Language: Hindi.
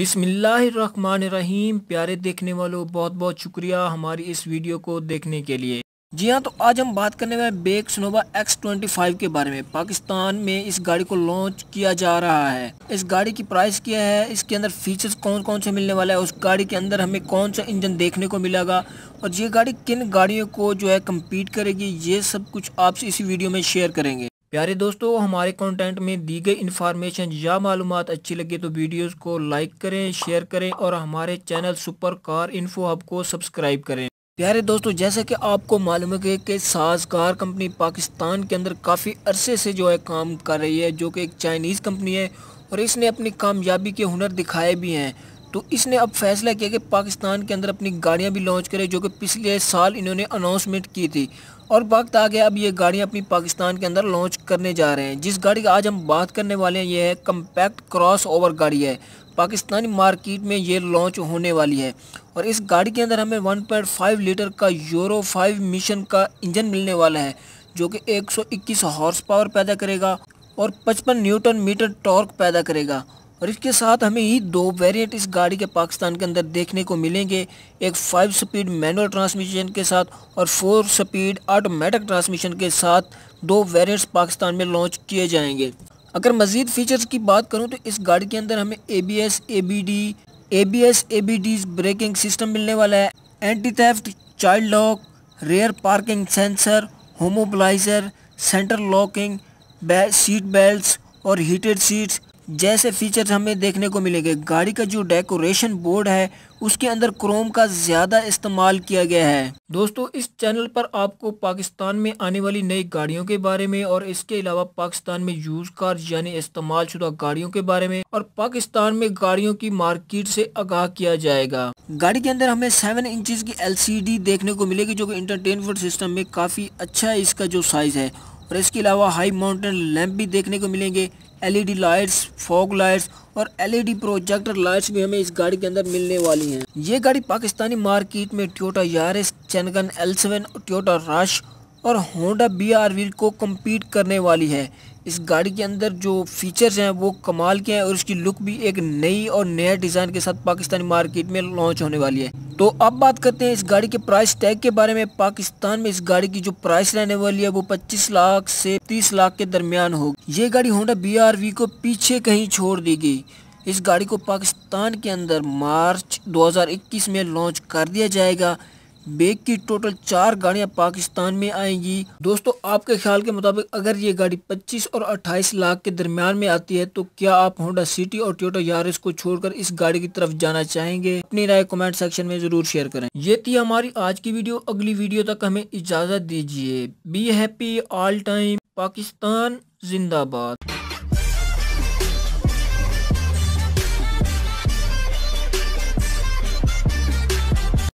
बिसमीम प्यारे देखने वालों बहुत बहुत शुक्रिया हमारी इस वीडियो को देखने के लिए जी हाँ तो आज हम बात करने वाले बेग सनोवा एक्स ट्वेंटी फाइव के बारे में पाकिस्तान में इस गाड़ी को लॉन्च किया जा रहा है इस गाड़ी की प्राइस क्या है इसके अंदर फीचर्स कौन कौन से मिलने वाला है उस गाड़ी के अंदर हमें कौन सा इंजन देखने को मिलेगा और ये गाड़ी किन गाड़ियों को जो है कम्पीट करेगी ये सब कुछ आपसे इसी वीडियो में शेयर करेंगे प्यारे दोस्तों हमारे कंटेंट में दी गई इन्फॉर्मेशन या मालूम अच्छी लगी तो वीडियोस को लाइक करें शेयर करें और हमारे channel super car info hub को सब्सक्राइब करें प्यारे दोस्तों जैसा कि आपको मालूम है कि साज कार कंपनी पाकिस्तान के अंदर काफ़ी अरसे से जो है काम कर रही है जो कि एक चाइनीज़ कंपनी है और इसने अपनी कामयाबी के हुनर दिखाए भी हैं तो इसने अब फैसला किया कि पाकिस्तान के अंदर अपनी गाड़ियाँ भी लॉन्च करे जो कि पिछले साल इन्होंने अनाउंसमेंट की थी और वक्त आ गया अब ये गाड़ियाँ अपनी पाकिस्तान के अंदर लॉन्च करने जा रहे हैं जिस गाड़ी की आज हम बात करने वाले हैं ये है कम्पैक्ट क्रॉस ओवर गाड़ी है पाकिस्तानी मार्केट में ये लॉन्च होने वाली है और इस गाड़ी के अंदर हमें वन लीटर का यूरो फाइव मिशन का इंजन मिलने वाला है जो कि एक हॉर्स पावर पैदा करेगा और पचपन न्यूटन मीटर टॉर्क पैदा करेगा और इसके साथ हमें ये दो वेरिएंट इस गाड़ी के पाकिस्तान के अंदर देखने को मिलेंगे एक फाइव स्पीड मैनुअल ट्रांसमिशन के साथ और फोर स्पीड ऑटोमेटिक ट्रांसमिशन के साथ दो वेरिएंट्स पाकिस्तान में लॉन्च किए जाएंगे अगर मज़ीद फीचर्स की बात करूँ तो इस गाड़ी के अंदर हमें A B S A B D A B S A B D braking system मिलने वाला है anti theft child lock rear parking sensor immobilizer centre locking seat belt और हीटेड सीट्स जैसे फीचर्स हमें देखने को मिलेंगे गाड़ी का जो डेकोरेशन बोर्ड है उसके अंदर क्रोम का ज़्यादा इस्तेमाल किया गया है दोस्तों इस चैनल पर आपको पाकिस्तान में आने वाली नई गाड़ियों के बारे में और इसके अलावा पाकिस्तान में यूज कार यानी इस्तेमाल शुदा गाड़ियों के बारे में और पाकिस्तान में गाड़ियों की मार्केट से आगाह किया जाएगा गाड़ी के अंदर हमें सेवन इंच की एल देखने को मिलेगी जो कि इंटरटेनमेंट सिस्टम में काफ़ी अच्छा है इसका जो साइज़ है और इसके अलावा हाई माउंटेन लैम्प भी देखने को मिलेंगे एलईडी लाइट्स फॉग लाइट्स और एलईडी प्रोजेक्टर लाइट्स भी हमें इस गाड़ी के अंदर मिलने वाली हैं ये गाड़ी पाकिस्तानी मार्केट में Toyota Yaris Changan L seven Toyota Rush और होंडा बी आर वी को कम्पीट करने वाली है इस गाड़ी के अंदर जो फीचर्स हैं वो कमाल के हैं और इसकी लुक भी एक नई और नया डिज़ाइन के साथ पाकिस्तानी मार्केट में लॉन्च होने वाली है तो अब बात करते हैं इस गाड़ी के प्राइस टैग के बारे में पाकिस्तान में इस गाड़ी की जो प्राइस रहने वाली है वो 25 लाख से 30 लाख के दरमियान होगी ये गाड़ी होंडा बी को पीछे कहीं छोड़ देगी इस गाड़ी को पाकिस्तान के अंदर मार्च 2021 में लॉन्च कर दिया जाएगा बेग की टोटल चार गाड़ियां पाकिस्तान में आएंगी दोस्तों आपके ख्याल के मुताबिक अगर ये गाड़ी 25 और 28 लाख के दरमियान में आती है तो क्या आप होंडा सिटी और टोटो यारिस को छोड़कर इस गाड़ी की तरफ जाना चाहेंगे अपनी राय कमेंट सेक्शन में जरूर शेयर करें ये थी हमारी आज की वीडियो अगली वीडियो तक हमें इजाजत दीजिए be happy all time Pakistan जिंदाबाद